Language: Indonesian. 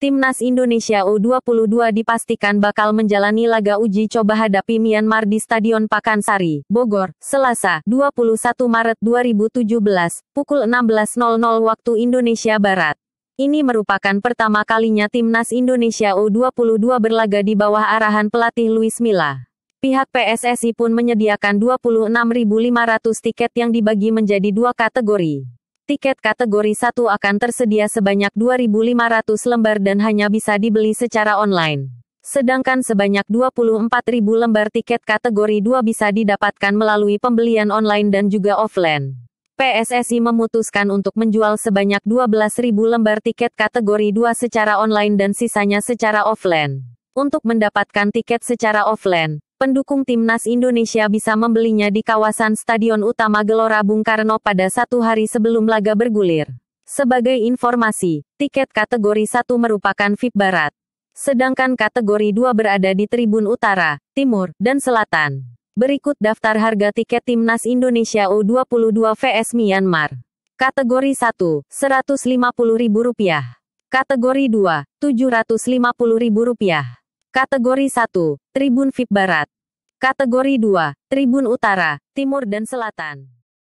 Timnas Indonesia U22 dipastikan bakal menjalani laga uji coba hadapi Myanmar di Stadion Pakansari, Bogor, Selasa, 21 Maret 2017, pukul 16.00 waktu Indonesia Barat. Ini merupakan pertama kalinya Timnas Indonesia U22 berlaga di bawah arahan pelatih Luis Milla. Pihak PSSI pun menyediakan 26.500 tiket yang dibagi menjadi dua kategori. Tiket kategori 1 akan tersedia sebanyak 2.500 lembar dan hanya bisa dibeli secara online. Sedangkan sebanyak 24.000 lembar tiket kategori 2 bisa didapatkan melalui pembelian online dan juga offline. PSSI memutuskan untuk menjual sebanyak 12.000 lembar tiket kategori 2 secara online dan sisanya secara offline. Untuk mendapatkan tiket secara offline, pendukung timnas Indonesia bisa membelinya di kawasan Stadion Utama Gelora Bung Karno pada satu hari sebelum laga bergulir. Sebagai informasi, tiket kategori 1 merupakan VIP Barat. Sedangkan kategori 2 berada di Tribun Utara, Timur, dan Selatan. Berikut daftar harga tiket Timnas Indonesia U22 vs Myanmar. Kategori 1, Rp150.000. Kategori 2, Rp750.000. Kategori 1, Tribun VIP Barat. Kategori 2, Tribun Utara, Timur dan Selatan.